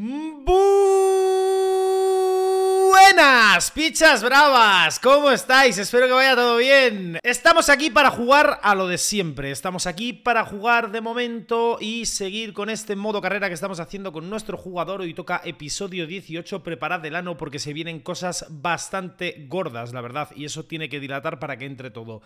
Buenas, pichas bravas, ¿cómo estáis? Espero que vaya todo bien. Estamos aquí para jugar a lo de siempre, estamos aquí para jugar de momento y seguir con este modo carrera que estamos haciendo con nuestro jugador. Hoy toca episodio 18, preparad el ano porque se vienen cosas bastante gordas, la verdad, y eso tiene que dilatar para que entre todo.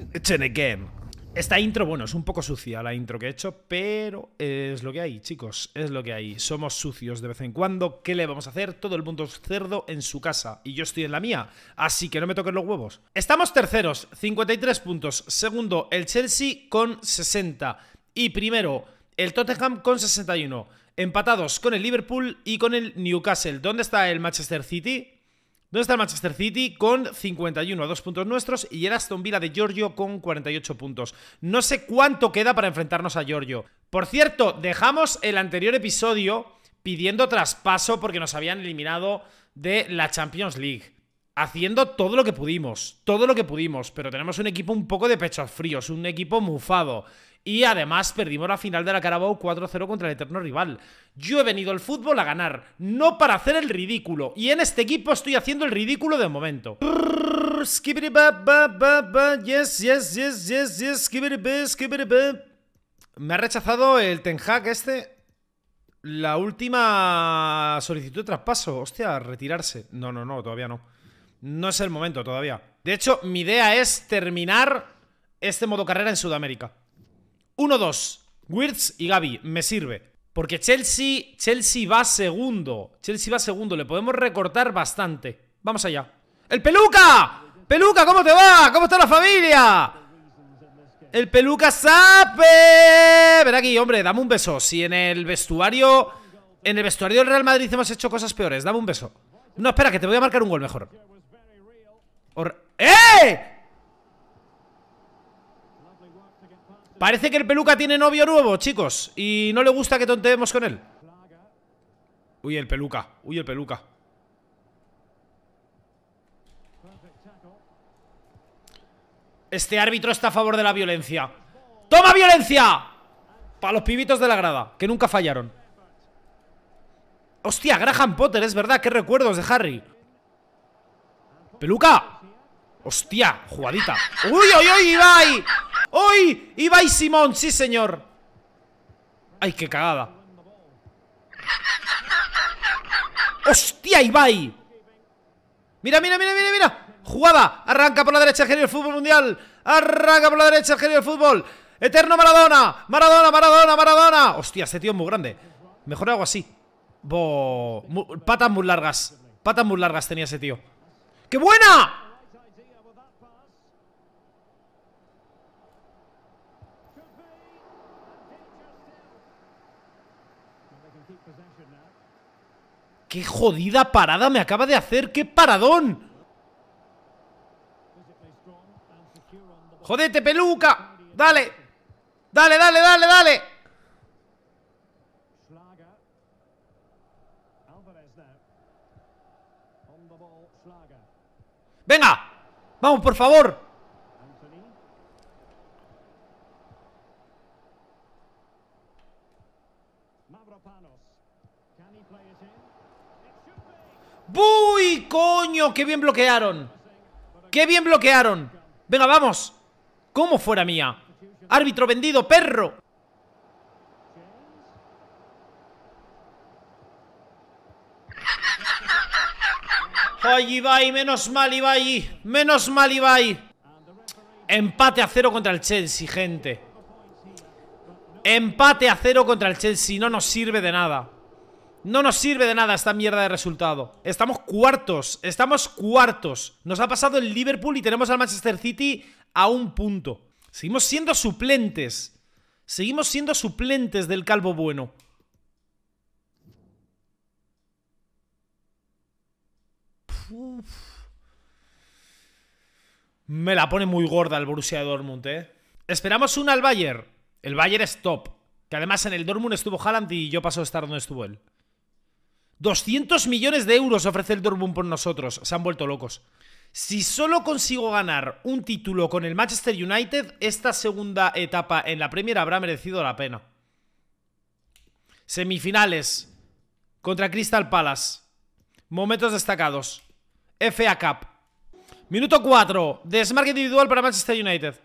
a game. Esta intro, bueno, es un poco sucia la intro que he hecho, pero es lo que hay, chicos, es lo que hay. Somos sucios de vez en cuando, ¿qué le vamos a hacer? Todo el mundo es cerdo en su casa y yo estoy en la mía, así que no me toquen los huevos. Estamos terceros, 53 puntos. Segundo, el Chelsea con 60. Y primero, el Tottenham con 61. Empatados con el Liverpool y con el Newcastle. ¿Dónde está el Manchester City? ¿Dónde está el Manchester City? Con 51 a 2 puntos nuestros y el Aston Villa de Giorgio con 48 puntos. No sé cuánto queda para enfrentarnos a Giorgio. Por cierto, dejamos el anterior episodio pidiendo traspaso porque nos habían eliminado de la Champions League. Haciendo todo lo que pudimos, todo lo que pudimos, pero tenemos un equipo un poco de pechos fríos, un equipo mufado. Y además perdimos la final de la Carabao 4-0 contra el eterno rival. Yo he venido al fútbol a ganar, no para hacer el ridículo. Y en este equipo estoy haciendo el ridículo de momento. Me ha rechazado el Ten Hag este. La última solicitud de traspaso. Hostia, retirarse. No, no, no, todavía no. No es el momento todavía. De hecho, mi idea es terminar este modo carrera en Sudamérica. 1-2. Wirtz y Gaby, me sirve. Porque Chelsea, Chelsea va segundo. Chelsea va segundo, le podemos recortar bastante. Vamos allá. ¡El Peluca! ¡Peluca, cómo te va! ¿Cómo está la familia? ¡El Peluca sabe, Ven aquí, hombre, dame un beso. Si en el vestuario... En el vestuario del Real Madrid hemos hecho cosas peores. Dame un beso. No, espera, que te voy a marcar un gol mejor. ¡Eh! Parece que el peluca tiene novio nuevo, chicos Y no le gusta que tonteemos con él Uy, el peluca Uy, el peluca Este árbitro está a favor de la violencia ¡Toma violencia! Para los pibitos de la grada Que nunca fallaron Hostia, Graham Potter, es verdad Qué recuerdos de Harry ¡Peluca! Hostia, jugadita ¡Uy, uy, uy, Ibai! ¡Hoy! Ibai Simón, sí señor. ¡Ay, qué cagada! ¡Hostia, Ibai! Mira, mira, mira, mira, mira. Jugada. Arranca por la derecha el genio del fútbol mundial. Arranca por la derecha el genio del fútbol. Eterno Maradona. Maradona, Maradona, Maradona. Hostia, ese tío es muy grande. Mejor hago así. Bo... Patas muy largas. Patas muy largas tenía ese tío. ¡Qué buena! ¡Qué jodida parada me acaba de hacer! ¡Qué paradón! ¡Jodete, peluca! ¡Dale! ¡Dale, dale, dale, dale! ¡Venga! ¡Vamos, por favor! ¡Uy, coño! ¡Qué bien bloquearon! ¡Qué bien bloquearon! Venga, vamos. ¿Cómo fuera mía? Árbitro vendido, perro. ¡Ay, Ibai! Menos mal, Ibai. Menos mal, Ibai. Empate a cero contra el Chelsea, gente. Empate a cero contra el Chelsea. No nos sirve de nada. No nos sirve de nada esta mierda de resultado. Estamos cuartos, estamos cuartos. Nos ha pasado el Liverpool y tenemos al Manchester City a un punto. Seguimos siendo suplentes. Seguimos siendo suplentes del calvo bueno. Me la pone muy gorda el Borussia Dortmund, ¿eh? Esperamos una al Bayern. El Bayern es top. Que además en el Dortmund estuvo Haaland y yo paso de estar donde estuvo él. 200 millones de euros ofrece el Dortmund por nosotros. Se han vuelto locos. Si solo consigo ganar un título con el Manchester United, esta segunda etapa en la Premier habrá merecido la pena. Semifinales contra Crystal Palace. Momentos destacados. FA Cup. Minuto 4. Desmarque individual para Manchester United.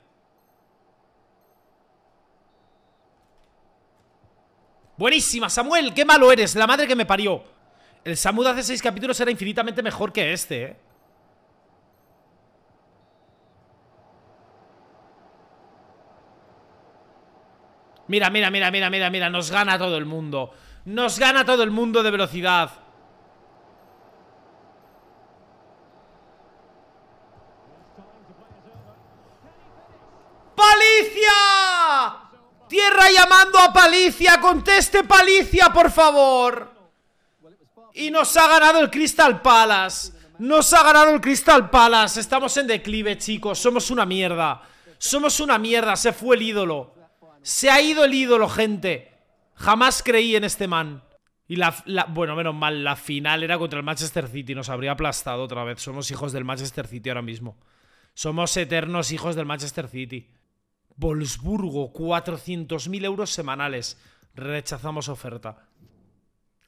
Buenísima, Samuel. Qué malo eres. La madre que me parió. El Samu de hace seis capítulos era infinitamente mejor que este, ¿eh? Mira, mira, mira, mira, mira, mira. Nos gana todo el mundo. Nos gana todo el mundo de velocidad. ¡Palicia! Tierra llamando a Palicia. Conteste Palicia, por favor. Y nos ha ganado el Crystal Palace. Nos ha ganado el Crystal Palace. Estamos en declive, chicos. Somos una mierda. Somos una mierda. Se fue el ídolo. Se ha ido el ídolo, gente. Jamás creí en este man. Y la, Bueno, menos mal. La final era contra el Manchester City. Nos habría aplastado otra vez. Somos hijos del Manchester City ahora mismo. Somos eternos hijos del Manchester City. Wolfsburgo, 400.000 euros semanales. Rechazamos oferta.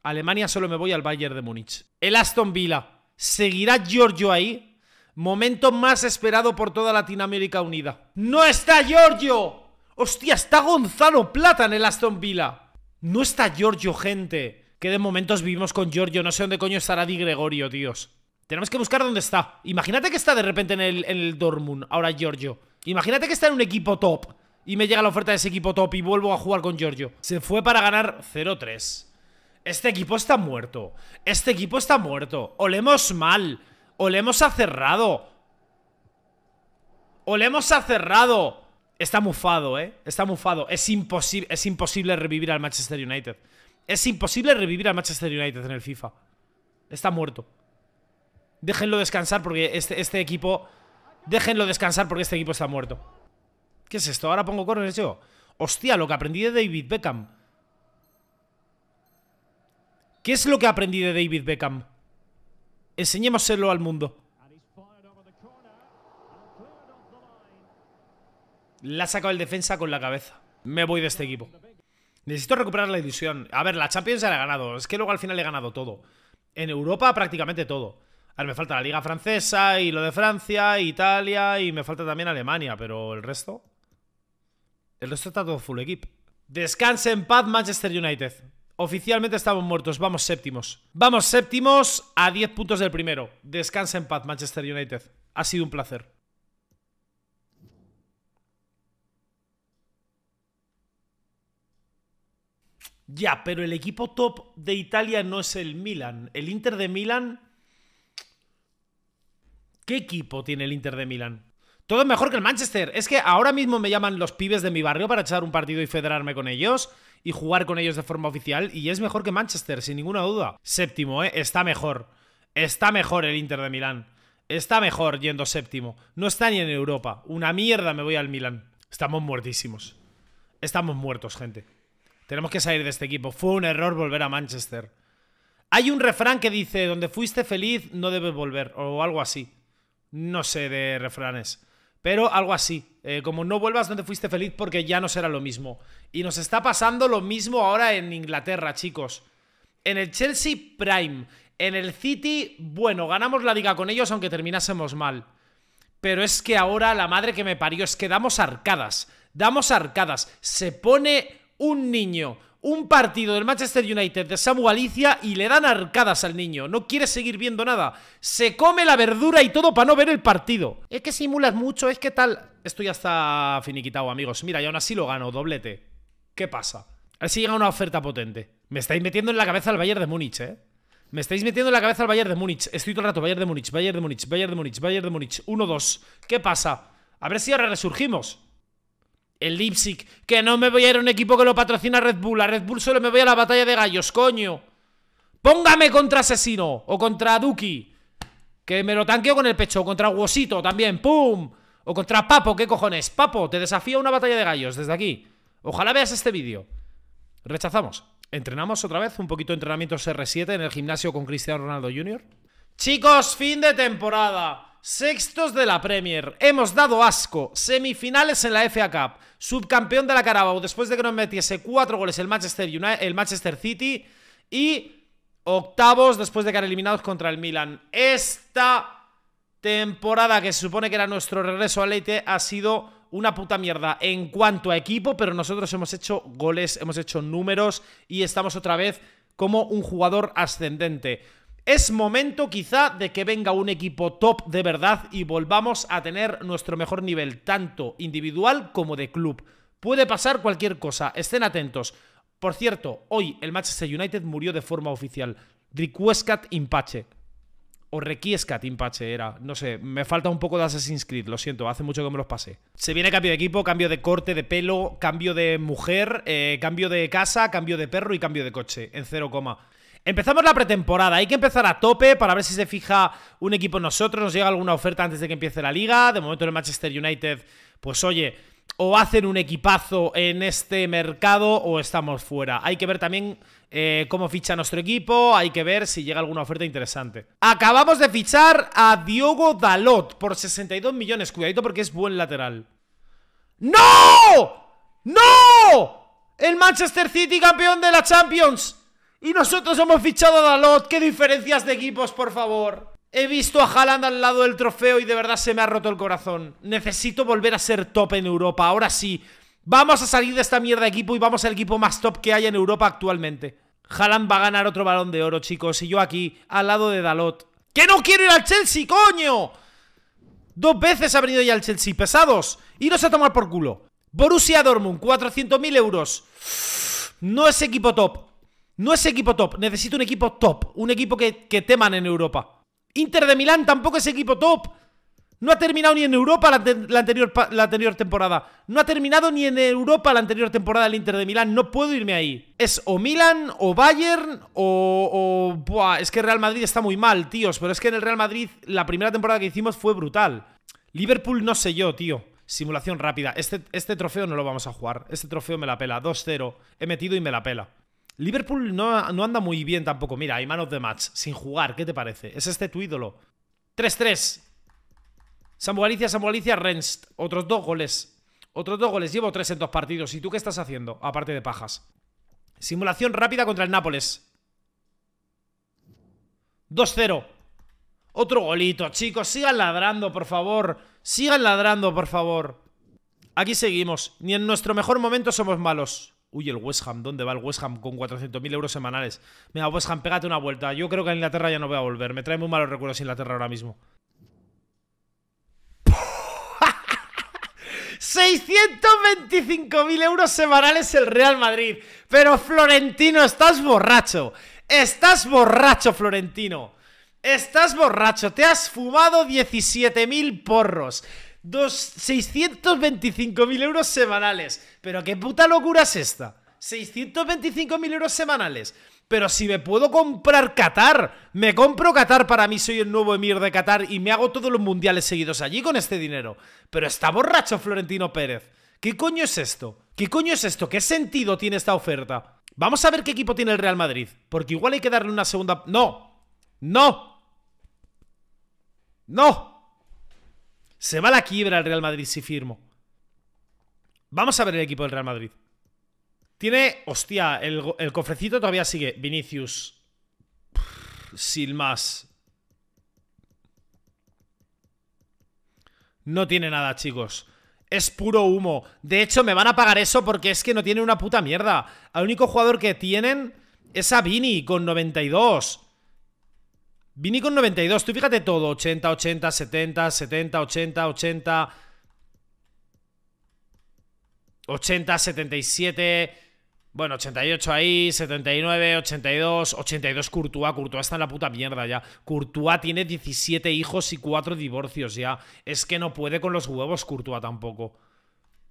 Alemania solo me voy al Bayern de Múnich. El Aston Villa. ¿Seguirá Giorgio ahí? Momento más esperado por toda Latinoamérica Unida. ¡No está Giorgio! ¡Hostia, está Gonzalo Plata en el Aston Villa! No está Giorgio, gente. Que de momentos vivimos con Giorgio. No sé dónde coño estará Di Gregorio, Dios. Tenemos que buscar dónde está. Imagínate que está de repente en el, en el Dortmund, ahora Giorgio. Imagínate que está en un equipo top. Y me llega la oferta de ese equipo top y vuelvo a jugar con Giorgio. Se fue para ganar 0-3. Este equipo está muerto. Este equipo está muerto. Olemos mal. Olemos a cerrado. Olemos a cerrado. Está mufado, ¿eh? Está mufado. Es, imposible, es imposible revivir al Manchester United. Es imposible revivir al Manchester United en el FIFA. Está muerto. Déjenlo descansar porque este, este equipo... Déjenlo descansar porque este equipo está muerto. ¿Qué es esto? Ahora pongo corners yo. Hostia, lo que aprendí de David Beckham. ¿Qué es lo que aprendí de David Beckham? Enseñémoselo al mundo. La ha sacado el defensa con la cabeza. Me voy de este equipo. Necesito recuperar la ilusión. A ver, la Champions ya la he ganado. Es que luego al final he ganado todo. En Europa prácticamente todo. A ver, me falta la Liga Francesa y lo de Francia, Italia y me falta también Alemania, pero el resto... El resto está todo full equip. Descanse en paz Manchester United. Oficialmente estamos muertos, vamos séptimos. Vamos séptimos a 10 puntos del primero. Descansa en paz, Manchester United. Ha sido un placer. Ya, pero el equipo top de Italia no es el Milan. El Inter de Milan... ¿Qué equipo tiene el Inter de Milan? Todo es mejor que el Manchester. Es que ahora mismo me llaman los pibes de mi barrio para echar un partido y federarme con ellos y jugar con ellos de forma oficial. Y es mejor que Manchester, sin ninguna duda. Séptimo, ¿eh? Está mejor. Está mejor el Inter de Milán. Está mejor yendo séptimo. No está ni en Europa. Una mierda me voy al Milán. Estamos muertísimos. Estamos muertos, gente. Tenemos que salir de este equipo. Fue un error volver a Manchester. Hay un refrán que dice, donde fuiste feliz no debes volver, o algo así. No sé de refranes pero algo así. Eh, como no vuelvas, no te fuiste feliz porque ya no será lo mismo. Y nos está pasando lo mismo ahora en Inglaterra, chicos. En el Chelsea Prime, en el City, bueno, ganamos la liga con ellos aunque terminásemos mal. Pero es que ahora la madre que me parió es que damos arcadas, damos arcadas. Se pone un niño, un partido del Manchester United de Samu Galicia y le dan arcadas al niño. No quiere seguir viendo nada. Se come la verdura y todo para no ver el partido. Es que simulas mucho, es que tal. Esto ya está finiquitado, amigos. Mira, y aún así lo gano, doblete. ¿Qué pasa? A ver si llega una oferta potente. Me estáis metiendo en la cabeza al Bayern de Múnich, ¿eh? Me estáis metiendo en la cabeza al Bayern de Múnich. Estoy todo el rato, Bayern de Múnich, Bayern de Múnich, Bayern de Múnich, Bayern de Múnich. 1-2. ¿Qué pasa? A ver si ahora resurgimos. El Leipzig. Que no me voy a ir a un equipo que lo patrocina Red Bull. A Red Bull solo me voy a la batalla de gallos, coño. Póngame contra Asesino o contra Duki. Que me lo tanqueo con el pecho. O contra Huosito también. ¡Pum! O contra Papo, ¿qué cojones? Papo, te desafío a una batalla de gallos desde aquí. Ojalá veas este vídeo. Rechazamos. Entrenamos otra vez un poquito de entrenamientos R7 en el gimnasio con Cristiano Ronaldo Jr. Chicos, fin de temporada. Sextos de la Premier. Hemos dado asco. Semifinales en la FA Cup. Subcampeón de la Carabao después de que nos metiese cuatro goles el Manchester, el Manchester City. Y octavos después de quedar eliminados contra el Milan. Esta temporada que se supone que era nuestro regreso al Leite ha sido una puta mierda en cuanto a equipo, pero nosotros hemos hecho goles, hemos hecho números y estamos otra vez como un jugador ascendente. Es momento quizá de que venga un equipo top de verdad y volvamos a tener nuestro mejor nivel, tanto individual como de club. Puede pasar cualquier cosa, estén atentos. Por cierto, hoy el Manchester United murió de forma oficial. Requiescat Impache. O Requiescat Impache era. No sé, me falta un poco de Assassin's Creed, lo siento, hace mucho que me los pasé. Se viene cambio de equipo, cambio de corte, de pelo, cambio de mujer, eh, cambio de casa, cambio de perro y cambio de coche. En 0, Empezamos la pretemporada, hay que empezar a tope para ver si se fija un equipo en nosotros, nos llega alguna oferta antes de que empiece la liga. De momento el Manchester United, pues oye, o hacen un equipazo en este mercado o estamos fuera. Hay que ver también eh, cómo ficha nuestro equipo, hay que ver si llega alguna oferta interesante. Acabamos de fichar a Diogo Dalot por 62 millones, cuidadito porque es buen lateral. ¡No! ¡No! El Manchester City campeón de la Champions y nosotros hemos fichado a Dalot. ¡Qué diferencias de equipos, por favor! He visto a Haaland al lado del trofeo y de verdad se me ha roto el corazón. Necesito volver a ser top en Europa. Ahora sí. Vamos a salir de esta mierda de equipo y vamos al equipo más top que hay en Europa actualmente. Haaland va a ganar otro balón de oro, chicos. Y yo aquí, al lado de Dalot. ¡Que no quiero ir al Chelsea, coño! Dos veces ha venido ya al Chelsea, pesados. Y Iros a tomar por culo. Borussia Dortmund, 400.000 euros. No es equipo top. No es equipo top, necesito un equipo top, un equipo que, teman en Europa. Inter de Milán tampoco es equipo top. No ha terminado ni en Europa la, anterior, la, anterior, temporada. No ha terminado ni en Europa la anterior temporada El Inter de Milán. No puedo irme ahí. Es o Milán o Bayern, o... es que Real Madrid está muy mal, tíos. Pero es que en el Real Madrid la primera temporada que hicimos fue brutal. Liverpool no sé yo, tío. Simulación rápida. Este, este trofeo no lo vamos a jugar. Este trofeo me la pela. 2-0. He metido y me la pela. Liverpool no, no anda muy bien tampoco. Mira, hay manos de match, sin jugar. ¿Qué te parece? ¿Es este tu ídolo? 3-3. Samu Galicia, Samu Galicia, Renst. Otros dos goles. Otros dos goles. Llevo tres en dos partidos. ¿Y tú qué estás haciendo? Aparte de pajas. Simulación rápida contra el Nápoles. 2-0. Otro golito, chicos. Sigan ladrando, por favor. Sigan ladrando, por favor. Aquí seguimos. Ni en nuestro mejor momento somos malos. Uy, el West Ham. ¿Dónde va el West Ham con 400.000 euros semanales? Mira, West Ham, pégate una vuelta. Yo creo que a Inglaterra ya no voy a volver. Me trae muy malos recuerdos Inglaterra ahora mismo. 625.000 euros semanales el Real Madrid. Pero Florentino, estás borracho. Estás borracho, Florentino. Estás borracho. Te has fumado 17.000 porros. 625.000 euros semanales. Pero qué puta locura es esta. 625.000 euros semanales. Pero si me puedo comprar Qatar, me compro Qatar para mí, soy el nuevo emir de Qatar y me hago todos los mundiales seguidos allí con este dinero. Pero está borracho Florentino Pérez. ¿Qué coño es esto? ¿Qué coño es esto? ¿Qué sentido tiene esta oferta? Vamos a ver qué equipo tiene el Real Madrid, porque igual hay que darle una segunda... ¡No! ¡No! ¡No! Se va la quiebra el Real Madrid si firmo. Vamos a ver el equipo del Real Madrid. Tiene, hostia, el, cofrecito todavía sigue. Vinicius. sin más. No tiene nada, chicos. Es puro humo. De hecho, me van a pagar eso porque es que no tiene una puta mierda. El único jugador que tienen es a Vini con 92. Viní con 92, tú fíjate todo, 80, 80, 70, 70, 80, 80... 80, 77... Bueno, 88 ahí, 79, 82, 82 Courtois, Courtois está en la puta mierda ya. Courtois tiene 17 hijos y 4 divorcios ya. Es que no puede con los huevos Courtois tampoco.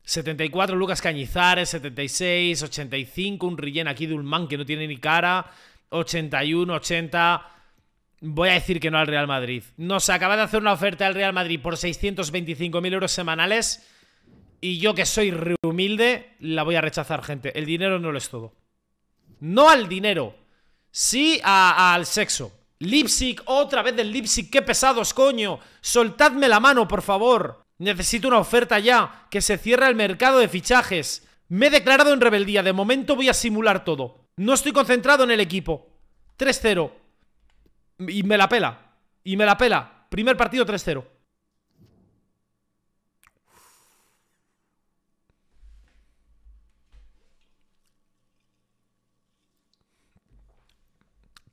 74 Lucas Cañizares, 76, 85 un Rillén aquí de Ulman que no tiene ni cara, 81, 80 voy a decir que no al Real Madrid. Nos acaba de hacer una oferta al Real Madrid por 625.000 euros semanales. Y yo que soy humilde, la voy a rechazar, gente. El dinero no lo es todo. No al dinero. Sí al sexo. Leipzig, otra vez del Leipzig. ¡Qué pesados, coño! Soltadme la mano, por favor. Necesito una oferta ya. Que se cierre el mercado de fichajes. Me he declarado en rebeldía. De momento voy a simular todo. No estoy concentrado en el equipo. 3-0. Y me la pela. Y me la pela. Primer partido 3-0.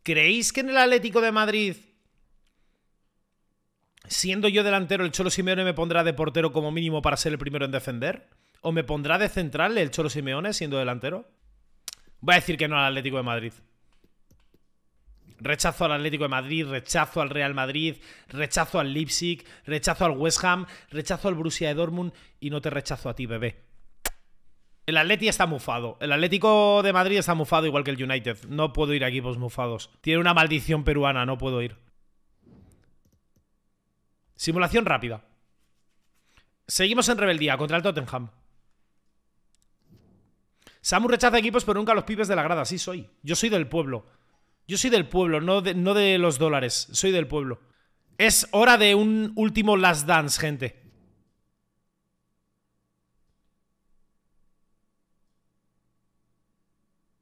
¿Creéis que en el Atlético de Madrid, siendo yo delantero, el Cholo Simeone me pondrá de portero como mínimo para ser el primero en defender? ¿O me pondrá de central el Cholo Simeone siendo delantero? Voy a decir que no al Atlético de Madrid. Rechazo al Atlético de Madrid, rechazo al Real Madrid, rechazo al Leipzig, rechazo al West Ham, rechazo al Borussia de Dortmund y no te rechazo a ti, bebé. El Atleti está mufado. El Atlético de Madrid está mufado igual que el United. No puedo ir a equipos mufados. Tiene una maldición peruana, no puedo ir. Simulación rápida. Seguimos en rebeldía contra el Tottenham. Samu rechaza equipos, pero nunca a los pibes de la grada. Sí soy. Yo soy del pueblo. Yo soy del pueblo, no de, los dólares. Soy del pueblo. Es hora de un último last dance, gente.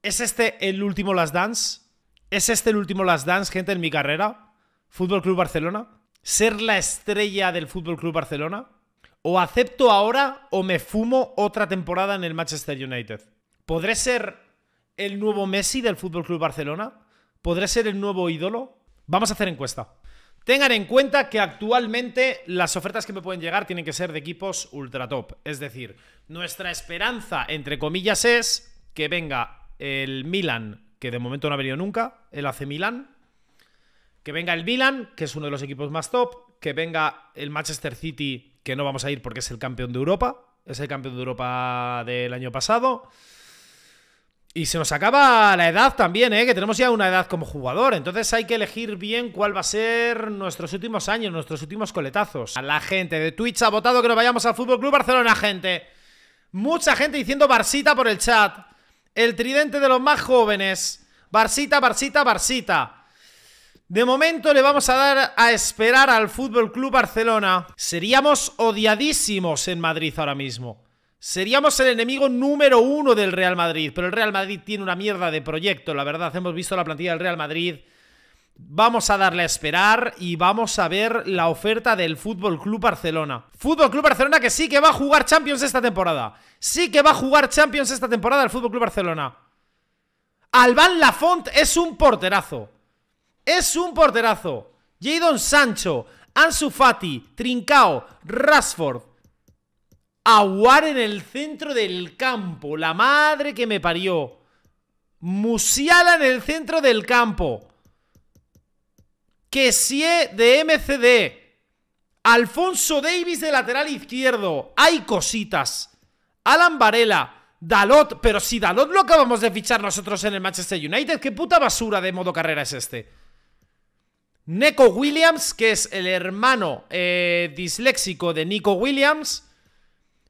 ¿Es este el último last dance? ¿Es este el último last dance, gente, en mi carrera? ¿Fútbol Club Barcelona? ¿Ser la estrella del Fútbol Club Barcelona? ¿O acepto ahora o me fumo otra temporada en el Manchester United? ¿Podré ser el nuevo Messi del Fútbol Club Barcelona? ¿Podré ser el nuevo ídolo? Vamos a hacer encuesta. Tengan en cuenta que actualmente las ofertas que me pueden llegar tienen que ser de equipos ultra top. Es decir, nuestra esperanza, entre comillas, es que venga el Milan, que de momento no ha venido nunca, el AC Milan. Que venga el Milan, que es uno de los equipos más top. Que venga el Manchester City, que no vamos a ir porque es el campeón de Europa. Es el campeón de Europa del año pasado. Y se nos acaba la edad también, ¿eh? que tenemos ya una edad como jugador. Entonces hay que elegir bien cuál va a ser nuestros últimos años, nuestros últimos coletazos. A la gente de Twitch ha votado que nos vayamos al Fútbol Club Barcelona, gente. Mucha gente diciendo Barsita por el chat. El tridente de los más jóvenes. Barsita, Barsita, Barsita. De momento le vamos a dar a esperar al Fútbol Club Barcelona. Seríamos odiadísimos en Madrid ahora mismo. Seríamos el enemigo número uno del Real Madrid, pero el Real Madrid tiene una mierda de proyecto, la verdad. Hemos visto la plantilla del Real Madrid. Vamos a darle a esperar y vamos a ver la oferta del Fútbol Club Barcelona. Fútbol Club Barcelona que sí que va a jugar Champions esta temporada. Sí que va a jugar Champions esta temporada el Fútbol Club Barcelona. Alban Lafont es un porterazo. Es un porterazo. Jadon Sancho, Ansu Fati, Trincao, Rashford. Aguar en el centro del campo. La madre que me parió. Musiala en el centro del campo. Kessie de MCD. Alfonso Davis de lateral izquierdo. Hay cositas. Alan Varela. Dalot, pero si Dalot lo acabamos de fichar nosotros en el Manchester United, ¿qué puta basura de modo carrera es este? Neko Williams, que es el hermano eh, disléxico de Nico Williams.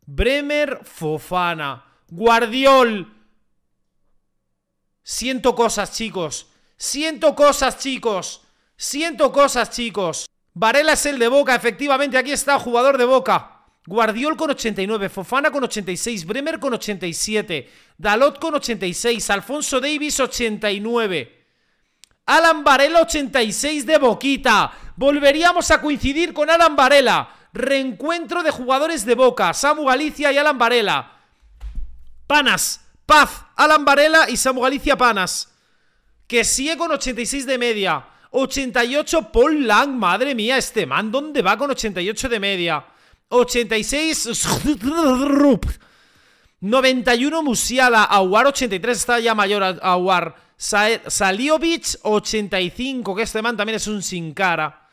Bremer, Fofana, Guardiol. Siento cosas, chicos. Siento cosas, chicos. Siento cosas, chicos. Varela es el de Boca, efectivamente. Aquí está, jugador de Boca. Guardiol con 89, Fofana con 86, Bremer con 87, Dalot con 86, Alfonso Davis 89. Alan Varela 86 de Boquita. Volveríamos a coincidir con Alan Varela. Reencuentro de jugadores de Boca, Samu Galicia y Alan Varela. Panas, Paz, Alan Varela y Samu Galicia Panas. Que sigue con 86 de media. 88 Paul Lang, madre mía, este man, ¿dónde va con 88 de media? 86 91 Musiala, Aguar 83, está ya mayor Aguar. Saliovic 85, que este man también es un sin cara.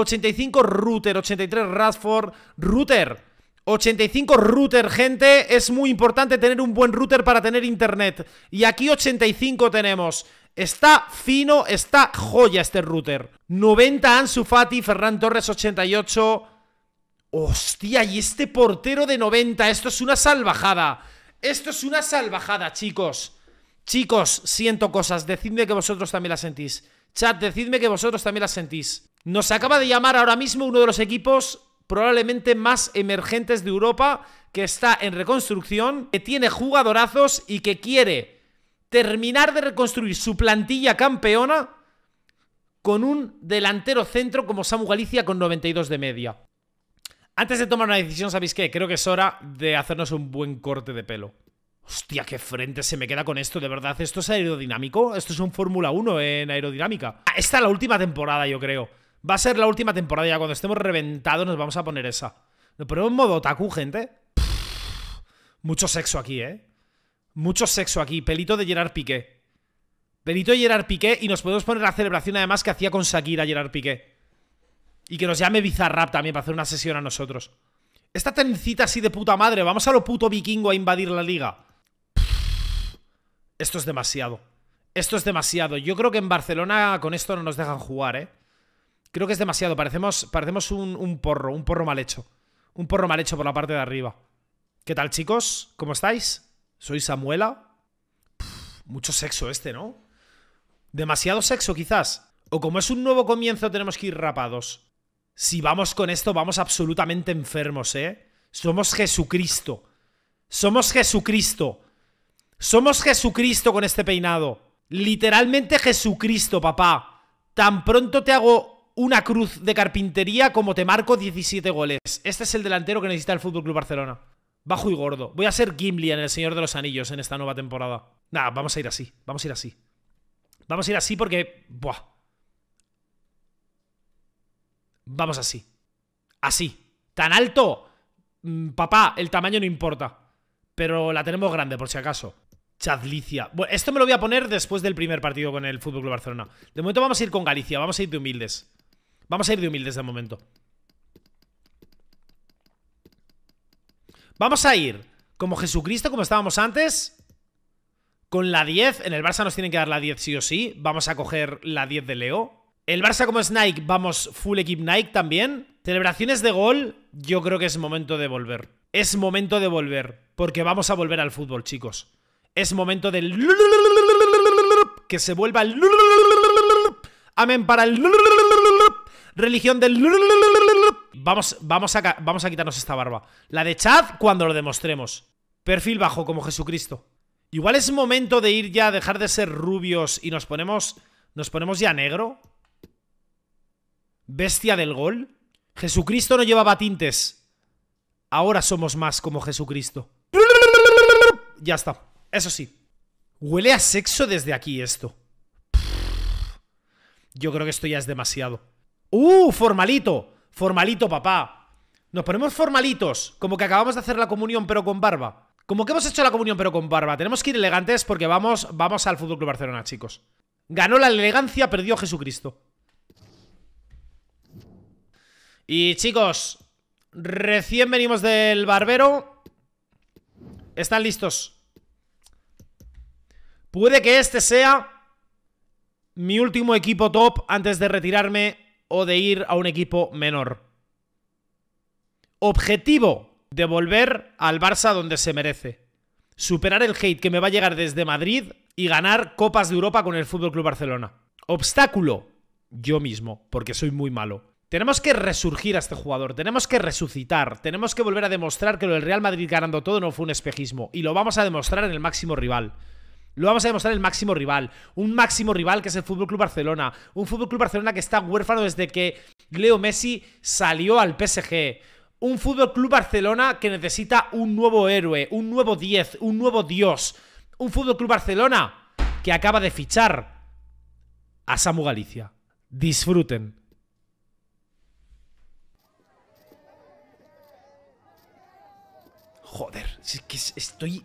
85 Router, 83 RADFORD Router. 85 router, gente. Es muy importante tener un buen router para tener internet. Y aquí 85 tenemos. Está fino, está joya este router. 90 Ansu Fati, Ferran Torres 88. Hostia, y este portero de 90. Esto es una salvajada. Esto es una salvajada, chicos. Chicos, siento cosas. Decidme que vosotros también las sentís. Chat, decidme que vosotros también las sentís. Nos acaba de llamar ahora mismo uno de los equipos probablemente más emergentes de Europa, que está en reconstrucción, que tiene jugadorazos y que quiere terminar de reconstruir su plantilla campeona con un delantero centro como Samu Galicia con 92 de media. Antes de tomar una decisión, ¿sabéis qué? Creo que es hora de hacernos un buen corte de pelo. Hostia, qué frente se me queda con esto, de verdad. ¿Esto es aerodinámico? Esto es un Fórmula 1 en aerodinámica. Esta es la última temporada, yo creo. Va a ser la última temporada ya. Cuando estemos reventados nos vamos a poner esa. Nos ponemos en modo otaku, gente. mucho sexo aquí, ¿eh? Mucho sexo aquí. Pelito de Gerard Piqué. Pelito de Gerard Piqué y nos podemos poner la celebración además que hacía con Shakira Gerard Piqué. Y que nos llame Bizarrap también para hacer una sesión a nosotros. Esta tencita así de puta madre. Vamos a lo puto vikingo a invadir la liga. esto es demasiado. Esto es demasiado. Yo creo que en Barcelona con esto no nos dejan jugar, ¿eh? Creo que es demasiado. Parecemos, parecemos un, porro, un porro mal hecho. Un porro mal hecho por la parte de arriba. ¿Qué tal, chicos? ¿Cómo estáis? Soy Samuela. mucho sexo este, ¿no? Demasiado sexo, quizás. O como es un nuevo comienzo, tenemos que ir rapados. Si vamos con esto, vamos absolutamente enfermos, ¿eh? Somos Jesucristo. Somos Jesucristo. Somos Jesucristo con este peinado. Literalmente Jesucristo, papá. Tan pronto te hago una cruz de carpintería como te marco 17 goles. Este es el delantero que necesita el FC Barcelona. Bajo y gordo. Voy a ser Gimli en El Señor de los Anillos en esta nueva temporada. Nada, vamos a ir así. Vamos a ir así. Vamos a ir así porque... Buah. Vamos así. Así. Tan alto. Mm, papá, el tamaño no importa. Pero la tenemos grande por si acaso. Chadlicia. Bueno, esto me lo voy a poner después del primer partido con el FC Barcelona. De momento vamos a ir con Galicia. Vamos a ir de humildes. Vamos a ir de humildes de momento. Vamos a ir como Jesucristo, como estábamos antes. Con la 10. En el Barça nos tienen que dar la 10 sí o sí. Vamos a coger la 10 de Leo. El Barça como es Nike, vamos full equip Nike también. Celebraciones de gol, yo creo que es momento de volver. Es momento de volver. Porque vamos a volver al fútbol, chicos. Es momento del... Que se vuelva el... Amén para el religión del... Vamos, vamos, a, vamos a quitarnos esta barba. La de Chad cuando lo demostremos. Perfil bajo como Jesucristo. Igual es momento de ir ya a dejar de ser rubios y nos ponemos... Nos ponemos ya negro. Bestia del gol. Jesucristo no llevaba tintes. Ahora somos más como Jesucristo. Ya está. Eso sí. Huele a sexo desde aquí esto. Yo creo que esto ya es demasiado. ¡Uh! Formalito. Formalito, papá. Nos ponemos formalitos, como que acabamos de hacer la comunión pero con barba. Como que hemos hecho la comunión pero con barba. Tenemos que ir elegantes porque vamos, vamos al Fútbol Barcelona, chicos. Ganó la elegancia, perdió Jesucristo. Y chicos, recién venimos del barbero. Están listos. Puede que este sea mi último equipo top antes de retirarme o de ir a un equipo menor. Objetivo de volver al Barça donde se merece. Superar el hate que me va a llegar desde Madrid y ganar Copas de Europa con el FC Club Barcelona. Obstáculo, yo mismo, porque soy muy malo. Tenemos que resurgir a este jugador, tenemos que resucitar, tenemos que volver a demostrar que lo del Real Madrid ganando todo no fue un espejismo y lo vamos a demostrar en el máximo rival. Lo vamos a demostrar el máximo rival. Un máximo rival que es el Fútbol Club Barcelona. Un Fútbol Club Barcelona que está huérfano desde que Leo Messi salió al PSG. Un Fútbol Club Barcelona que necesita un nuevo héroe, un nuevo 10, un nuevo dios. Un Fútbol Club Barcelona que acaba de fichar a Samu Galicia. Disfruten. Joder, es que estoy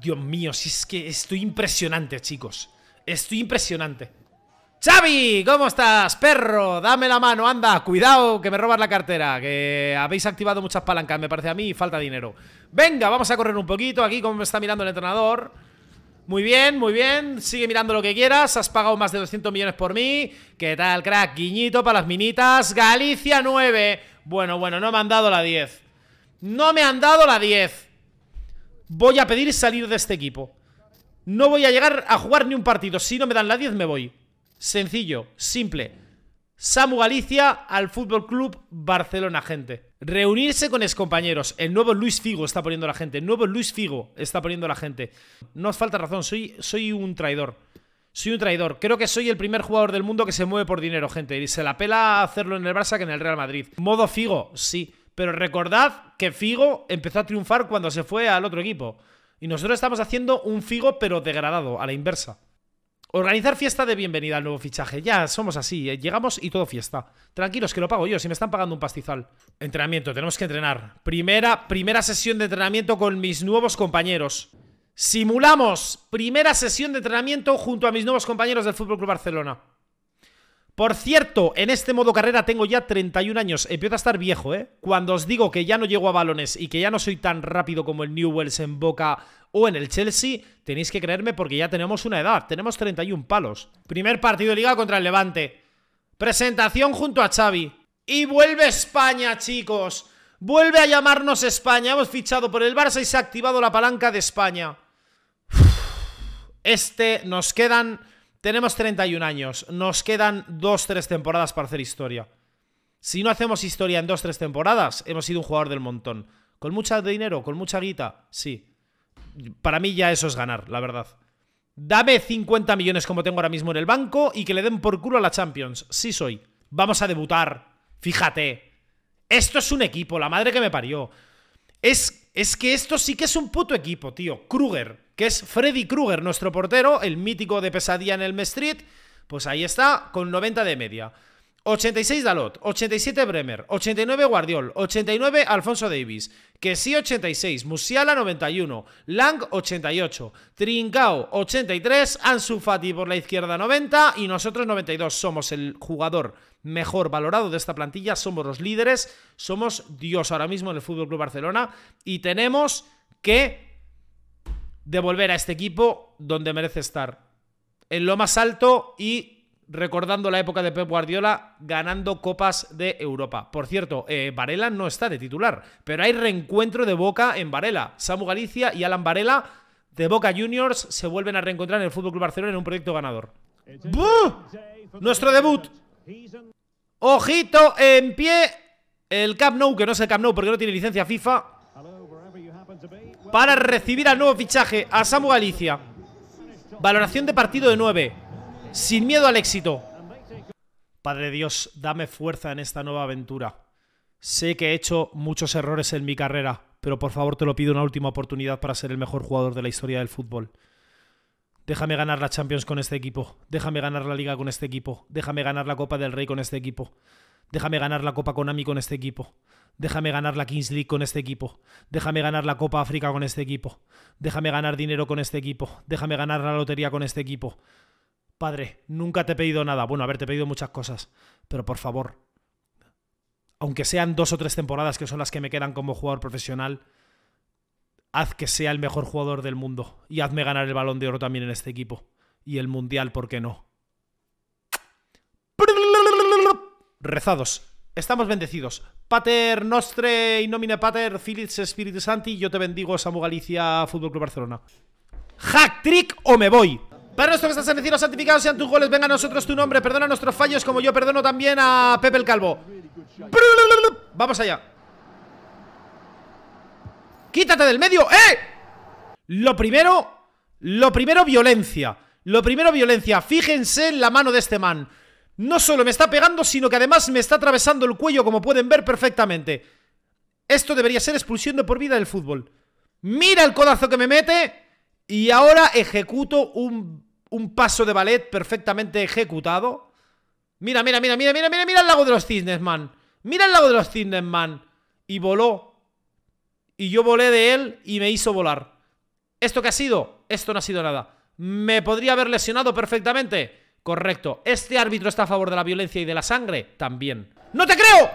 Dios mío, si es que estoy impresionante, chicos. Estoy impresionante. Xavi, ¿cómo estás? Perro, dame la mano, anda, cuidado, que me robas la cartera, que habéis activado muchas palancas, me parece a mí, falta dinero. Venga, vamos a correr un poquito aquí, como me está mirando el entrenador. Muy bien, muy bien, sigue mirando lo que quieras, has pagado más de 200 millones por mí. ¿Qué tal, crack? Guiñito para las minitas, Galicia 9. Bueno, bueno, no me han dado la 10. No me han dado la 10 voy a pedir salir de este equipo. No voy a llegar a jugar ni un partido. Si no me dan la 10, me voy. Sencillo, simple. Samu Galicia al Fútbol Club Barcelona, gente. Reunirse con excompañeros. El nuevo Luis Figo está poniendo la gente. El nuevo Luis Figo está poniendo la gente. No os falta razón, soy, soy un traidor. Soy un traidor. Creo que soy el primer jugador del mundo que se mueve por dinero, gente. Y se la pela hacerlo en el Barça que en el Real Madrid. Modo Figo, sí. Pero recordad que Figo empezó a triunfar cuando se fue al otro equipo. Y nosotros estamos haciendo un Figo pero degradado, a la inversa. Organizar fiesta de bienvenida al nuevo fichaje. Ya somos así, eh, llegamos y todo fiesta. Tranquilos, que lo pago yo, si me están pagando un pastizal. Entrenamiento, tenemos que entrenar. Primera, primera sesión de entrenamiento con mis nuevos compañeros. Simulamos primera sesión de entrenamiento junto a mis nuevos compañeros del FC Club Barcelona. Por cierto, en este modo carrera tengo ya 31 años. Empiezo a estar viejo, ¿eh? Cuando os digo que ya no llego a balones y que ya no soy tan rápido como el Newells en Boca o en el Chelsea, tenéis que creerme porque ya tenemos una edad. Tenemos 31 palos. Primer partido de liga contra el Levante. Presentación junto a Xavi. Y vuelve España, chicos. Vuelve a llamarnos España. Hemos fichado por el Barça y se ha activado la palanca de España. Este nos quedan tenemos 31 años, nos quedan 2-3 temporadas para hacer historia. Si no hacemos historia en 2-3 temporadas, hemos sido un jugador del montón. Con mucho dinero, con mucha guita, sí. Para mí ya eso es ganar, la verdad. Dame 50 millones como tengo ahora mismo en el banco y que le den por culo a la Champions. Sí soy. Vamos a debutar. Fíjate. Esto es un equipo, la madre que me parió. Es es que esto sí que es un puto equipo, tío. Kruger, que es Freddy Kruger nuestro portero, el mítico de pesadilla en el Street. Pues ahí está, con 90 de media. 86 Dalot, 87 Bremer, 89 Guardiol, 89 Alfonso Davis, que sí 86, Musiala 91, Lang 88, Trincao 83, Ansu Fati por la izquierda 90 y nosotros 92. Somos el jugador mejor valorado de esta plantilla, somos los líderes, somos Dios ahora mismo en el Fútbol Club Barcelona y tenemos que devolver a este equipo donde merece estar, en lo más alto y recordando la época de Pep Guardiola ganando copas de Europa. Por cierto, eh, Varela no está de titular, pero hay reencuentro de Boca en Varela. Samu Galicia y Alan Varela de Boca Juniors se vuelven a reencontrar en el Fútbol Barcelona en un proyecto ganador. Nuestro debut. Ojito en pie. El Camp Nou, que no es el Camp Nou porque no tiene licencia FIFA. Para recibir al nuevo fichaje, a Samu Galicia. Valoración de partido de 9 sin miedo al éxito. Padre Dios, dame fuerza en esta nueva aventura. Sé que he hecho muchos errores en mi carrera, pero por favor te lo pido una última oportunidad para ser el mejor jugador de la historia del fútbol. Déjame ganar la Champions con este equipo. Déjame ganar la Liga con este equipo. Déjame ganar la Copa del Rey con este equipo. Déjame ganar la Copa Konami con este equipo. Déjame ganar la Kings League con este equipo. Déjame ganar la Copa África con este equipo. Déjame ganar dinero con este equipo. Déjame ganar la lotería con este equipo. Padre, nunca te he pedido nada. Bueno, he pedido muchas cosas, pero por favor, aunque sean dos o tres temporadas que son las que me quedan como jugador profesional, haz que sea el mejor jugador del mundo y hazme ganar el balón de oro también en este equipo. Y el mundial, ¿por qué no? Rezados. Estamos bendecidos. Pater nostre y nomine pater, Phillips spiritus Santi, yo te bendigo, Samu Galicia, Fútbol Club Barcelona. ¿Hack trick o me voy? Para nosotros que estás en santificados sean tus goles, venga a nosotros tu nombre, perdona nuestros fallos como yo perdono también a Pepe el Calvo. Vamos allá. ¡Quítate del medio! ¡Eh! Lo primero, lo primero violencia. Lo primero violencia. Fíjense en la mano de este man. No solo me está pegando, sino que además me está atravesando el cuello, como pueden ver perfectamente. Esto debería ser expulsión de por vida del fútbol. ¡Mira el codazo que me mete! Y ahora ejecuto un, paso de ballet perfectamente ejecutado. Mira, mira, mira, mira, mira, mira, mira el lago de los cisnes, man. Mira el lago de los cisnes, man. Y voló. Y yo volé de él y me hizo volar. ¿Esto qué ha sido? Esto no ha sido nada. ¿Me podría haber lesionado perfectamente? Correcto. ¿Este árbitro está a favor de la violencia y de la sangre? También. ¡No te creo!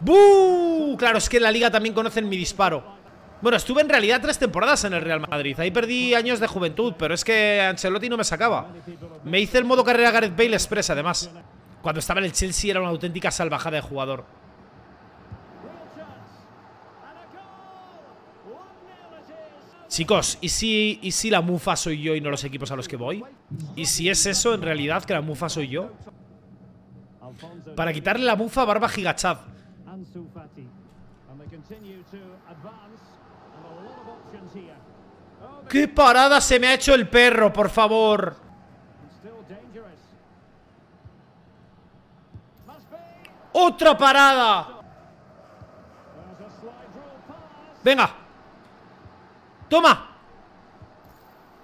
¡Buu! Claro, es que en la liga también conocen mi disparo. Bueno, estuve en realidad tres temporadas en el Real Madrid. Ahí perdí años de juventud, pero es que Ancelotti no me sacaba. Me hice el modo carrera Gareth Bale Express, además. Cuando estaba en el Chelsea era una auténtica salvajada de jugador. Chicos, ¿y si, ¿y si la mufa soy yo y no los equipos a los que voy? ¿Y si es eso en realidad que la mufa soy yo? Para quitarle la mufa Barba Gigachad. ¡Qué parada se me ha hecho el perro, por favor! ¡Otra parada! ¡Venga! ¡Toma!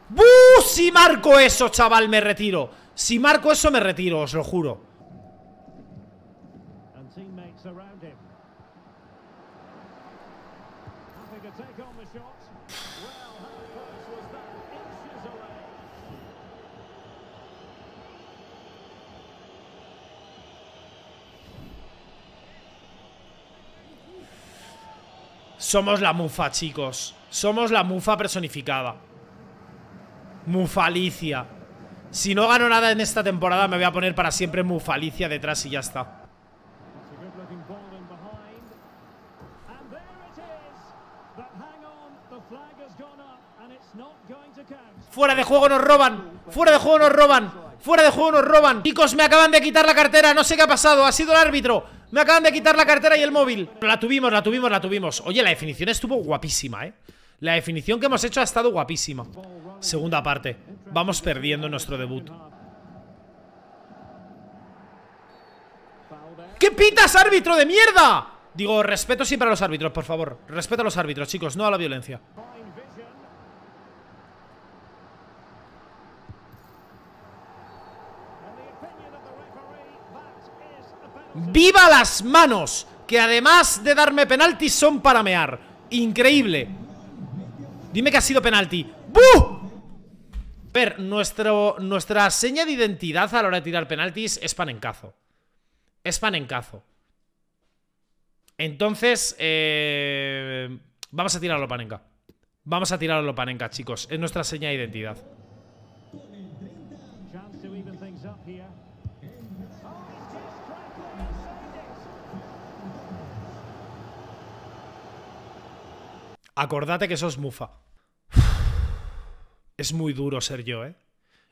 ¡Bu! Si marco eso, chaval, me retiro Si marco eso, me retiro, os lo juro somos la mufa, chicos. Somos la mufa personificada. Mufalicia. Si no gano nada en esta temporada, me voy a poner para siempre Mufalicia detrás y ya está. de juego nos roban. Fuera de juego nos roban. Fuera de juego nos roban. Chicos, me acaban de quitar la cartera. No sé qué ha pasado. Ha sido el árbitro. Me acaban de quitar la cartera y el móvil. La tuvimos, la tuvimos, la tuvimos. Oye, la definición estuvo guapísima, ¿eh? La definición que hemos hecho ha estado guapísima. Segunda parte. Vamos perdiendo nuestro debut. ¿Qué pitas, árbitro de mierda? Digo, respeto siempre a los árbitros, por favor. Respeto a los árbitros, chicos, no a la violencia. ¡Viva las manos! Que además de darme penaltis son para mear. Increíble. Dime que ha sido penalti. ¡Buh! Per, nuestra seña de identidad a la hora de tirar penaltis es panencazo. Es pan Entonces, eh, vamos a tirarlo panenca. Vamos a tirarlo panenca, chicos. Es nuestra seña de identidad. Acordate que sos Mufa. Es muy duro ser yo, ¿eh?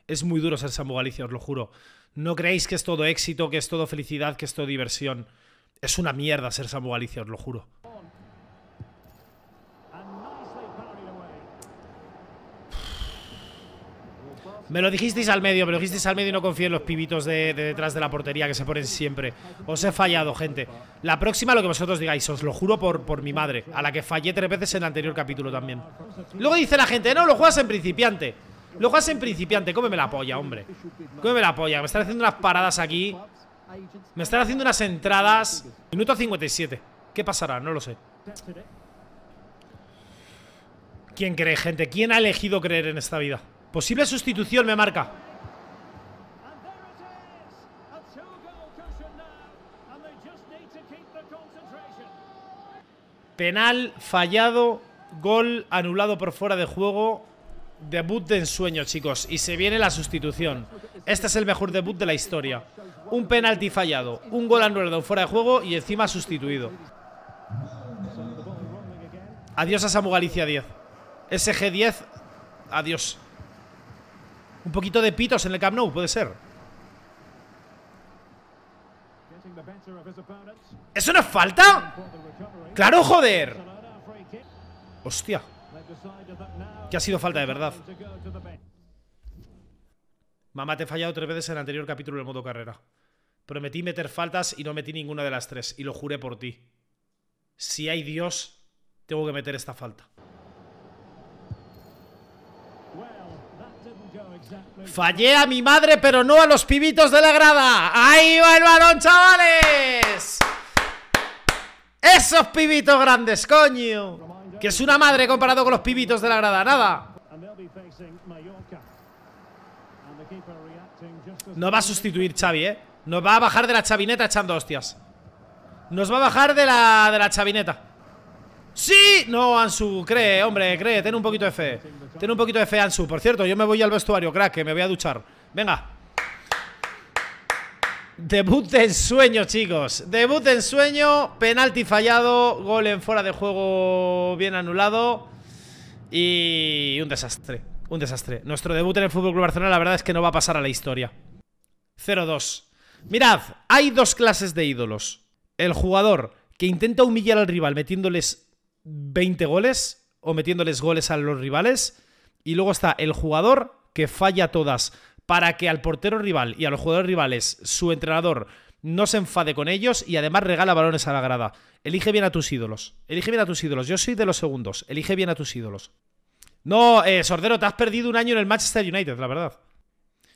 Es muy duro ser Samu Galicia, os lo juro. No creéis que es todo éxito, que es todo felicidad, que es todo diversión. Es una mierda ser Samu Galicia, os lo juro. Me lo dijisteis al medio, me lo dijisteis al medio y no confío en los pibitos de, detrás de la portería que se ponen siempre. Os he fallado, gente. La próxima, lo que vosotros digáis, os lo juro por, por mi madre, a la que fallé tres veces en el anterior capítulo también. Luego dice la gente, no, lo juegas en principiante. Lo juegas en principiante, cómeme la polla, hombre. Cómeme la polla, me están haciendo unas paradas aquí. Me están haciendo unas entradas. Minuto 57. ¿Qué pasará? No lo sé. ¿Quién cree, gente? ¿Quién ha elegido creer en esta vida? Posible sustitución me marca. Penal fallado, gol anulado por fuera de juego. Debut de ensueño, chicos. Y se viene la sustitución. Este es el mejor debut de la historia. Un penalti fallado, un gol anulado fuera de juego y encima sustituido. Adiós a Samu Galicia 10. SG 10, adiós. Un poquito de pitos en el Camp Nou, puede ser. ¿Es una falta? ¡Claro, joder! Hostia. Que ha sido falta de verdad. Mamá, te he fallado tres veces en el anterior capítulo del modo carrera. Prometí meter faltas y no metí ninguna de las tres. Y lo juré por ti. Si hay Dios, tengo que meter esta falta. Fallé a mi madre, pero no a los pibitos de la grada. ¡Ahí va el balón, chavales! ¡Esos pibitos grandes, coño! Que es una madre comparado con los pibitos de la grada, nada. No va a sustituir Xavi, ¿eh? Nos va a bajar de la chavineta echando hostias. Nos va a bajar de la, de la chavineta. ¡Sí! No, Ansu, cree, hombre, cree, ten un poquito de fe. Tiene un poquito de fe Ansu. Por cierto, yo me voy al vestuario, crack, que me voy a duchar. Venga. Debut en sueño, chicos. Debut en sueño, penalti fallado, gol en fuera de juego bien anulado y un desastre, un desastre. Nuestro debut en el Fútbol Club Barcelona la verdad es que no va a pasar a la historia. 0-2. Mirad, hay dos clases de ídolos. El jugador que intenta humillar al rival metiéndoles 20 goles o metiéndoles goles a los rivales y luego está el jugador que falla todas para que al portero rival y a los jugadores rivales su entrenador no se enfade con ellos y además regala balones a la grada. Elige bien a tus ídolos. Elige bien a tus ídolos. Yo soy de los segundos. Elige bien a tus ídolos. No, eh, Sordero, te has perdido un año en el Manchester United, la verdad.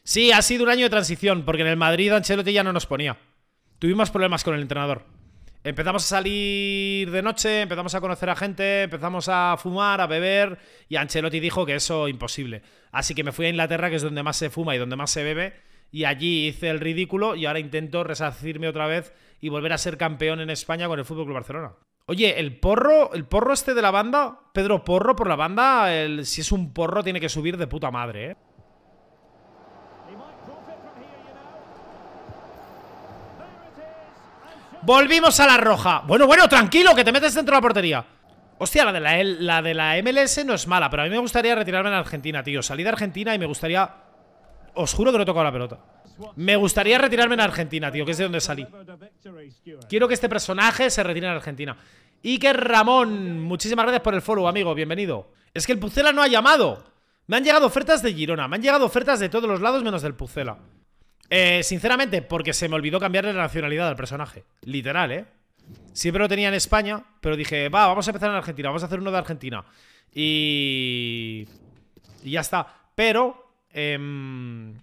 Sí, ha sido un año de transición, porque en el Madrid Ancelotti ya no nos ponía. Tuvimos problemas con el entrenador. Empezamos a salir de noche, empezamos a conocer a gente, empezamos a fumar, a beber y Ancelotti dijo que eso imposible. Así que me fui a Inglaterra, que es donde más se fuma y donde más se bebe, y allí hice el ridículo y ahora intento resacirme otra vez y volver a ser campeón en España con el FC Barcelona. Oye, el porro, el porro este de la banda, Pedro Porro por la banda, el, si es un porro tiene que subir de puta madre, ¿eh? Volvimos a la roja Bueno, bueno, tranquilo, que te metes dentro de la portería Hostia, la de la, de la MLS no es mala Pero a mí me gustaría retirarme en Argentina, tío Salí de Argentina y me gustaría... Os juro que no he tocado la pelota Me gustaría retirarme en Argentina, tío, que es de donde salí Quiero que este personaje se retire en Argentina Iker Ramón, muchísimas gracias por el follow, amigo, bienvenido Es que el Pucela no ha llamado Me han llegado ofertas de Girona Me han llegado ofertas de todos los lados menos del Pucela eh, sinceramente, porque se me olvidó cambiarle la nacionalidad al personaje. Literal, ¿eh? Siempre lo tenía en España, pero dije, va, vamos a empezar en Argentina, vamos a hacer uno de Argentina. Y. Y ya está. Pero. Em,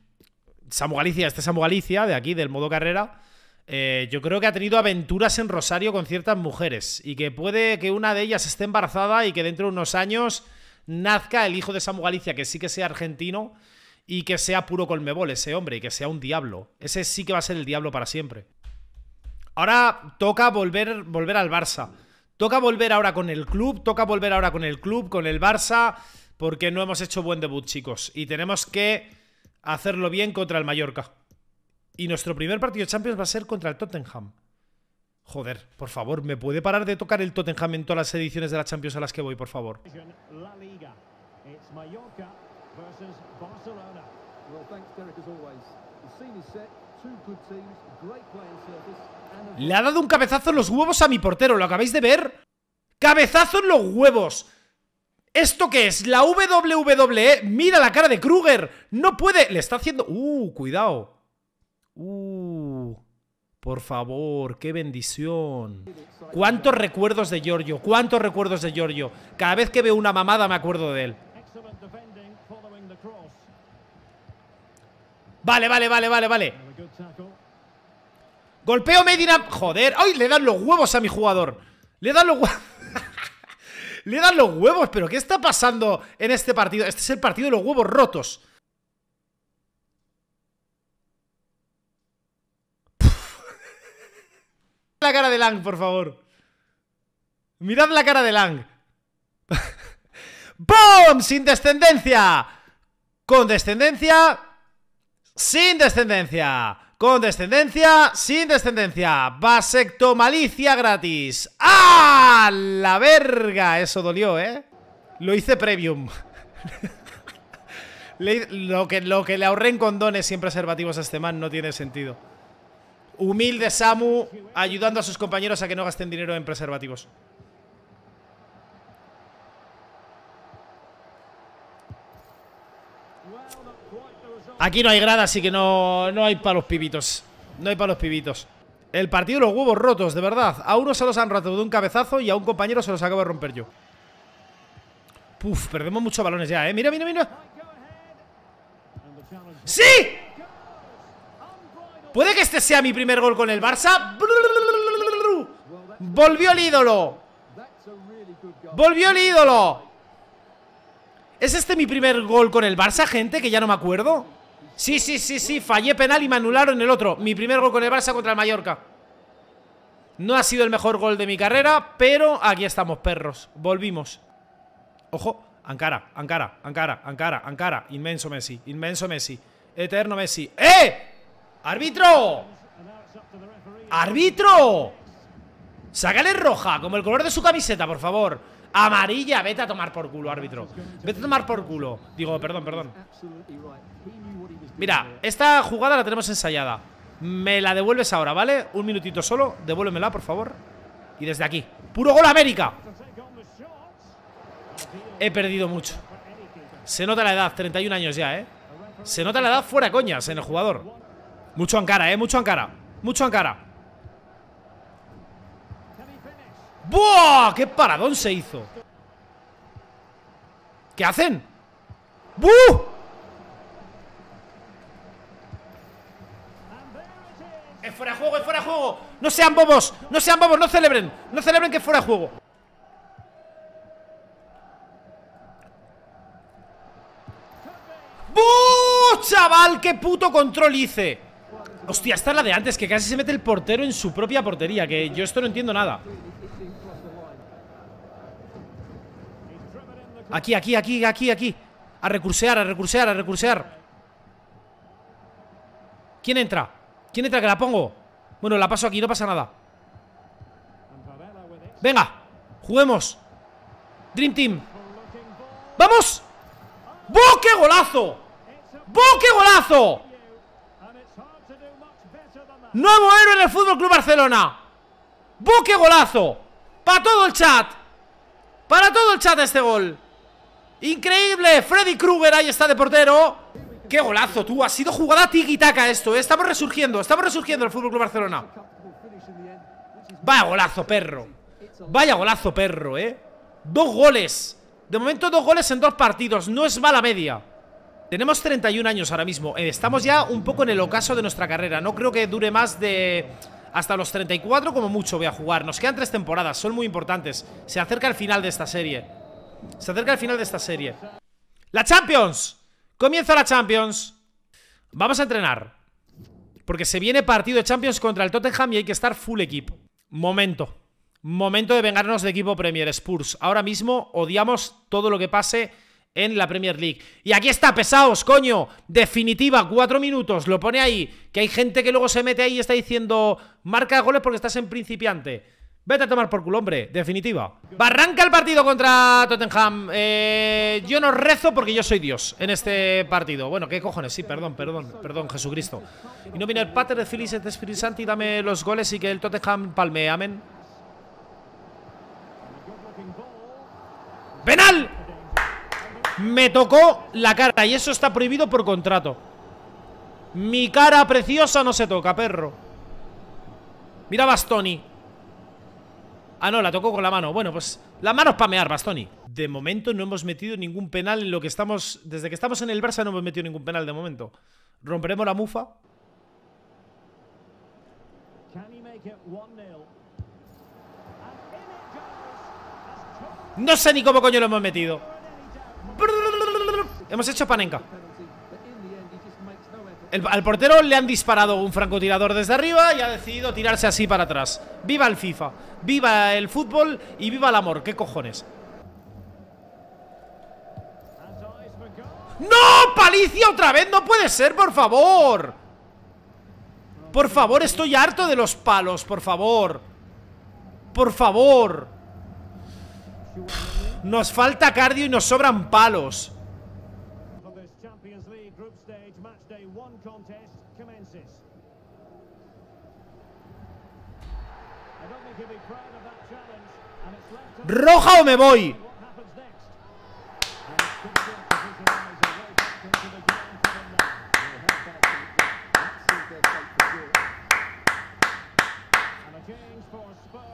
Samu Galicia, este Samu Galicia, de aquí, del modo carrera. Eh, yo creo que ha tenido aventuras en Rosario con ciertas mujeres. Y que puede que una de ellas esté embarazada y que dentro de unos años nazca el hijo de Samu Galicia, que sí que sea argentino y que sea puro Colmebol ese hombre y que sea un diablo. Ese sí que va a ser el diablo para siempre. Ahora toca volver, volver al Barça. Toca volver ahora con el club, toca volver ahora con el club, con el Barça, porque no hemos hecho buen debut, chicos. Y tenemos que hacerlo bien contra el Mallorca. Y nuestro primer partido de Champions va a ser contra el Tottenham. Joder, por favor, ¿me puede parar de tocar el Tottenham en todas las ediciones de la Champions a las que voy, por favor? Le ha dado un cabezazo en los huevos a mi portero, ¿lo acabáis de ver? ¡Cabezazo en los huevos! ¿Esto qué es? La WWE. Mira la cara de Kruger. No puede. Le está haciendo... Uh, cuidado. Uh, por favor, qué bendición. ¿Cuántos recuerdos de Giorgio? ¿Cuántos recuerdos de Giorgio? Cada vez que veo una mamada me acuerdo de él. Vale, vale, vale, vale, vale. Golpeo Medina. Joder. ¡Ay! Le dan los huevos a mi jugador. Le dan los huevos. le dan los huevos. ¿Pero qué está pasando en este partido? Este es el partido de los huevos rotos. la cara de Lang, por favor. Mirad la cara de Lang. ¡Boom! Sin descendencia. Con descendencia. Sin descendencia. Con descendencia, sin descendencia. malicia gratis. ¡Ah! La verga. Eso dolió, ¿eh? Lo hice premium. lo, que, lo que le ahorren en condones siempre preservativos a este man no tiene sentido. Humilde Samu ayudando a sus compañeros a que no gasten dinero en preservativos. Aquí no hay grada, así que no, no hay para los pibitos. No hay para los pibitos. El partido de los huevos rotos, de verdad. A uno se los han roto de un cabezazo y a un compañero se los acabo de romper yo. Puf, perdemos muchos balones ya, ¿eh? Mira, mira, mira. ¡Sí! Puede que este sea mi primer gol con el Barça. Volvió el ídolo. Volvió el ídolo. ¿Es este mi primer gol con el Barça, gente? Que ya no me acuerdo. Sí, sí, sí, sí, fallé penal y me anularon el otro. Mi primer gol con el Barça contra el Mallorca. No ha sido el mejor gol de mi carrera, pero aquí estamos, perros. Volvimos. Ojo, Ankara, Ankara, Ankara, Ankara, Ankara. Inmenso Messi, inmenso Messi. Eterno Messi. ¡Eh! ¡Árbitro! ¡Árbitro! Sácale roja, como el color de su camiseta, por favor. Amarilla, vete a tomar por culo, árbitro. Vete a tomar por culo. Digo, perdón, perdón. Mira, esta jugada la tenemos ensayada. Me la devuelves ahora, ¿vale? Un minutito solo, devuélvemela, por favor. Y desde aquí. ¡Puro gol América! He perdido mucho. Se nota la edad, 31 años ya, ¿eh? Se nota la edad fuera coñas en el jugador. Mucho cara ¿eh? Mucho cara Mucho Ankara. ¡Buah! ¡Qué paradón se hizo! ¿Qué hacen? ¡Buh! ¡Es fuera de juego! ¡Es fuera de juego! ¡No sean bobos! ¡No sean bobos! ¡No celebren! ¡No celebren que fuera de juego! ¡Bu! ¡Chaval! ¡Qué puto control hice! Hostia, esta es la de antes Que casi se mete el portero en su propia portería Que yo esto no entiendo nada Aquí, aquí, aquí, aquí, aquí. A recursear, a recursear, a recursear. ¿Quién entra? ¿Quién entra que la pongo? Bueno, la paso aquí, no pasa nada. Venga, juguemos. Dream Team. ¡Vamos! buque golazo! Boque golazo! Nuevo héroe en el FC Club Barcelona. ¡Buque golazo! Para todo el chat. Para todo el chat este gol. ¡Increíble! Freddy Krueger ahí está de portero ¡Qué golazo, tú! Ha sido jugada tiki esto, ¿eh? Estamos resurgiendo, estamos resurgiendo el Fútbol Barcelona Vaya golazo, perro Vaya golazo, perro, ¿eh? Dos goles De momento dos goles en dos partidos No es mala media Tenemos 31 años ahora mismo eh, Estamos ya un poco en el ocaso de nuestra carrera No creo que dure más de... Hasta los 34 como mucho voy a jugar Nos quedan tres temporadas, son muy importantes Se acerca el final de esta serie se acerca el final de esta serie. ¡La Champions! Comienza la Champions. Vamos a entrenar. Porque se viene partido de Champions contra el Tottenham y hay que estar full equipo. Momento. Momento de vengarnos de equipo Premier Spurs. Ahora mismo odiamos todo lo que pase en la Premier League. Y aquí está, pesados, coño. Definitiva, cuatro minutos. Lo pone ahí. Que hay gente que luego se mete ahí y está diciendo, marca goles porque estás en principiante. Vete a tomar por culo, hombre. Definitiva. Barranca el partido contra Tottenham. Eh, yo no rezo porque yo soy Dios en este partido. Bueno, qué cojones. Sí, perdón, perdón, perdón, Jesucristo. Y no viene el pater de Felices Santi. Dame los goles y que el Tottenham palmee. Amén. ¡Penal! Me tocó la cara y eso está prohibido por contrato. Mi cara preciosa no se toca, perro. Mira Bastoni. Ah, no, la tocó con la mano. Bueno, pues la mano es pamear, Bastoni. De momento no hemos metido ningún penal en lo que estamos... Desde que estamos en el Barça no hemos metido ningún penal de momento. Romperemos la mufa. No sé ni cómo coño lo hemos metido. Hemos hecho panenca al portero le han disparado un francotirador desde arriba y ha decidido tirarse así para atrás. Viva el FIFA, viva el fútbol y viva el amor. ¿Qué cojones? ¡No! ¡Palicia otra vez! ¡No puede ser, por favor! Por favor, estoy harto de los palos, por favor. Por favor. Nos falta cardio y nos sobran palos. ¿Roja o me voy?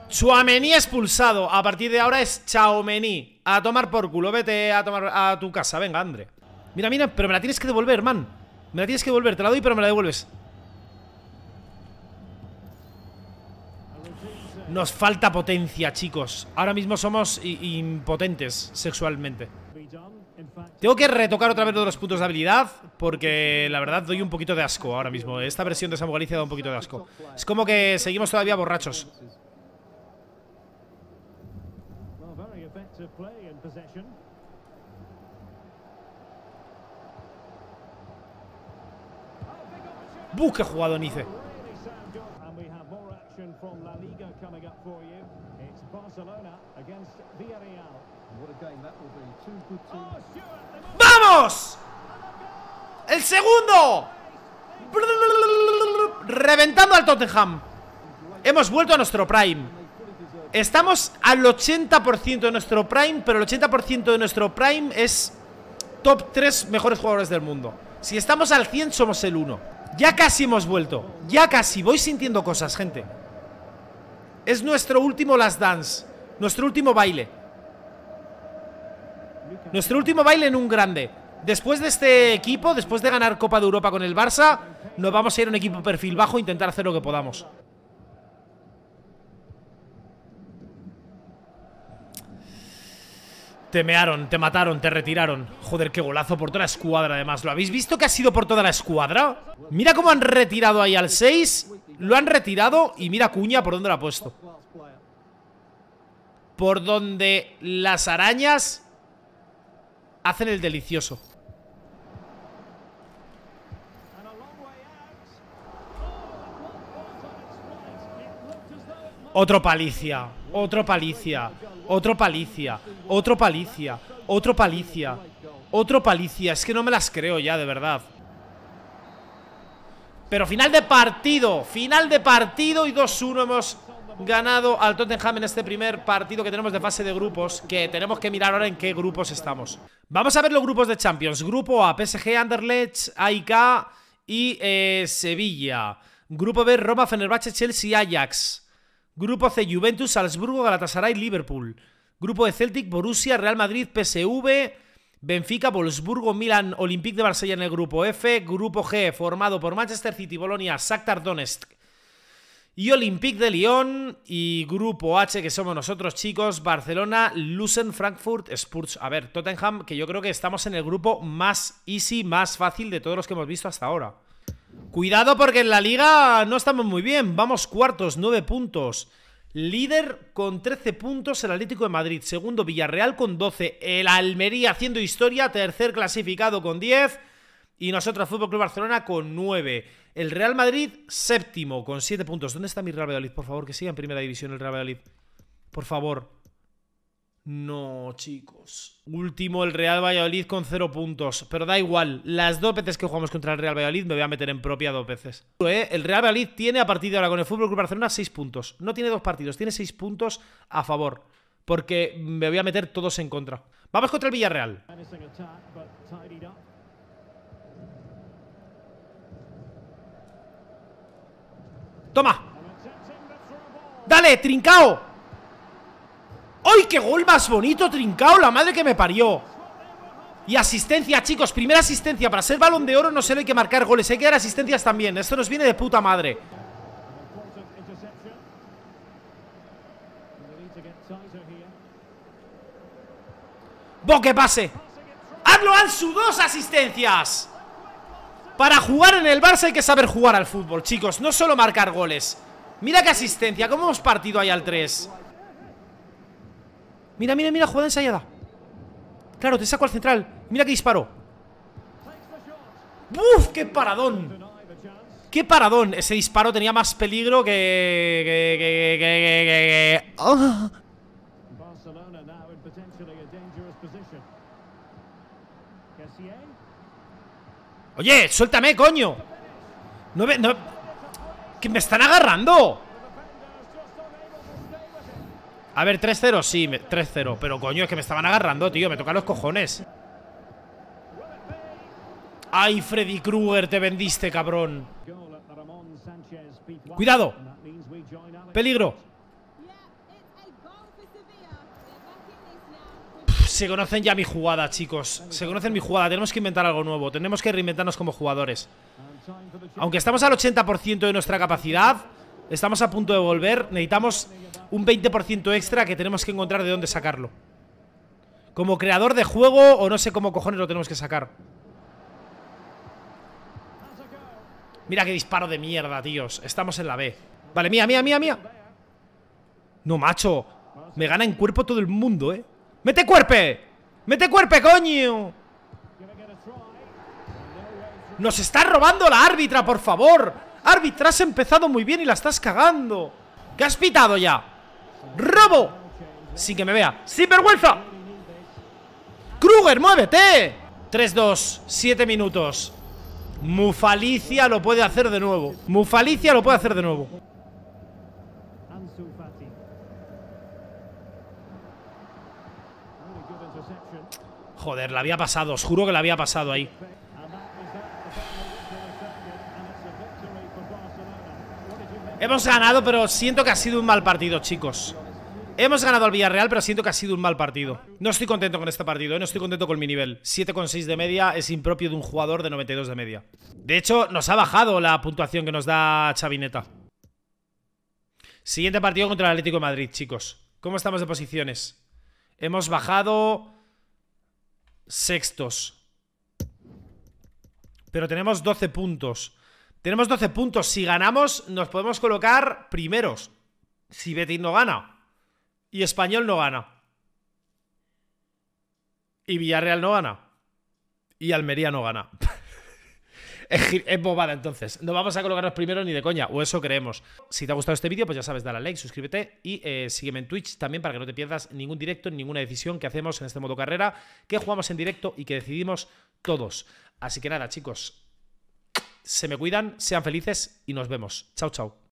Chuamení expulsado. A partir de ahora es Chaomení. A tomar por culo. Vete a tomar a tu casa. Venga, Andre. Mira, mira, pero me la tienes que devolver, man. Me la tienes que devolver. Te la doy, pero me la devuelves. Nos falta potencia, chicos. Ahora mismo somos impotentes sexualmente. Tengo que retocar otra vez todos los puntos de habilidad porque la verdad doy un poquito de asco ahora mismo. Esta versión de Samu Galicia da un poquito de asco. Es como que seguimos todavía borrachos. ¡Buh! ¡Qué jugado Nice! ¡Vamos! ¡El segundo! Reventando al Tottenham. Hemos vuelto a nuestro prime. Estamos al 80% de nuestro prime, pero el 80% de nuestro prime es top 3 mejores jugadores del mundo. Si estamos al 100 somos el 1. Ya casi hemos vuelto. Ya casi. Voy sintiendo cosas, gente. Es nuestro último last dance, nuestro último baile. Nuestro último baile en un grande. Después de este equipo, después de ganar Copa de Europa con el Barça, nos vamos a ir a un equipo perfil bajo e intentar hacer lo que podamos. Te te mataron, te retiraron. Joder, qué golazo por toda la escuadra, además. ¿Lo habéis visto que ha sido por toda la escuadra? Mira cómo han retirado ahí al 6 lo han retirado y mira Cuña por dónde lo ha puesto. Por donde las arañas hacen el delicioso. Otro palicia, otro palicia, otro palicia, otro palicia, otro palicia, otro palicia. Es que no me las creo ya, de verdad. Pero final de partido, final de partido y 2-1 hemos ganado al Tottenham en este primer partido que tenemos de fase de grupos, que tenemos que mirar ahora en qué grupos estamos. Vamos a ver los grupos de Champions. Grupo A, PSG, Anderlecht, AIK y eh, Sevilla. Grupo B, Roma, Fenerbahce, Chelsea, Ajax. Grupo C, Juventus, Salzburgo, Galatasaray, Liverpool. Grupo de Celtic, Borussia, Real Madrid, PSV, Benfica, Wolfsburgo, Milan, Olympique de Marsella en el grupo F. Grupo G, formado por Manchester City, Bolonia, Shakhtar Donetsk y Olympique de Lyon. Y grupo H, que somos nosotros, chicos, Barcelona, Lusen, Frankfurt, Spurs. A ver, Tottenham, que yo creo que estamos en el grupo más easy, más fácil de todos los que hemos visto hasta ahora. Cuidado porque en la liga no estamos muy bien. Vamos cuartos, nueve puntos. Líder con 13 puntos el Atlético de Madrid, segundo Villarreal con 12, el Almería haciendo historia, tercer clasificado con 10 y nosotros Fútbol Club Barcelona con 9. El Real Madrid séptimo con 7 puntos. ¿Dónde está mi Real Valladolid? Por favor, que siga en primera división el Real Valladolid. Por favor. No, chicos. Último el Real Valladolid con cero puntos. Pero da igual, las dos veces que jugamos contra el Real Valladolid me voy a meter en propia dos veces. Eh, el Real Valladolid tiene a partir de ahora con el Fútbol Club Barcelona 6 puntos. No tiene dos partidos, tiene seis puntos a favor. Porque me voy a meter todos en contra. Vamos contra el Villarreal. ¡Toma! ¡Dale, trincao! ¡Ay, qué gol más bonito, trincao! La madre que me parió. Y asistencia, chicos. Primera asistencia. Para ser balón de oro no solo hay que marcar goles, hay que dar asistencias también. Esto nos viene de puta madre. ¡Boque que pase! ¡Hazlo, su ¡Dos asistencias! Para jugar en el Barça hay que saber jugar al fútbol, chicos. No solo marcar goles. Mira qué asistencia, cómo hemos partido ahí al 3. Mira, mira, mira, jugada ensayada. Claro, te saco al central. Mira qué disparo. ¡Uf! ¡Qué paradón! ¡Qué paradón! Ese disparo tenía más peligro que... Ah. Oye, suéltame, coño. No, que me están agarrando. A ver, 3-0, sí, 3-0. Pero coño, es que me estaban agarrando, tío. Me tocan los cojones. ¡Ay, Freddy Krueger! Te vendiste, cabrón. ¡Cuidado! ¡Peligro! se conocen ya mi jugada, chicos. Se conocen mi jugada. Tenemos que inventar algo nuevo. Tenemos que reinventarnos como jugadores. Aunque estamos al 80% de nuestra capacidad, Estamos a punto de volver. Necesitamos un 20% extra que tenemos que encontrar de dónde sacarlo. Como creador de juego o no sé cómo cojones lo tenemos que sacar. Mira qué disparo de mierda, tíos. Estamos en la B. Vale, mía, mía, mía, mía. No, macho. Me gana en cuerpo todo el mundo, ¿eh? ¡Mete cuerpe! ¡Mete cuerpe, coño! ¡Nos está robando la árbitra, por favor! Árbitra, has empezado muy bien y la estás cagando. ¿Qué has pitado ya? ¡Robo! Sin que me vea. ¡Sin ¡Kruger, muévete! 3-2, 7 minutos. Mufalicia lo puede hacer de nuevo. Mufalicia lo puede hacer de nuevo. Joder, la había pasado, os juro que la había pasado ahí. Hemos ganado, pero siento que ha sido un mal partido, chicos Hemos ganado al Villarreal, pero siento que ha sido un mal partido No estoy contento con este partido, ¿eh? no estoy contento con mi nivel 7,6 de media es impropio de un jugador de 92 de media De hecho, nos ha bajado la puntuación que nos da Chavineta Siguiente partido contra el Atlético de Madrid, chicos ¿Cómo estamos de posiciones? Hemos bajado... Sextos Pero tenemos 12 puntos tenemos 12 puntos. Si ganamos, nos podemos colocar primeros. Si Betis no gana. Y Español no gana. Y Villarreal no gana. Y Almería no gana. Es, bobada entonces. No vamos a colocarnos primeros ni de coña, o eso creemos. Si te ha gustado este vídeo, pues ya sabes, dale a like, suscríbete y eh, sígueme en Twitch también para que no te pierdas ningún directo, ninguna decisión que hacemos en este modo carrera, que jugamos en directo y que decidimos todos. Así que nada, chicos, se me cuidan, sean felices y nos vemos. Chao, chao.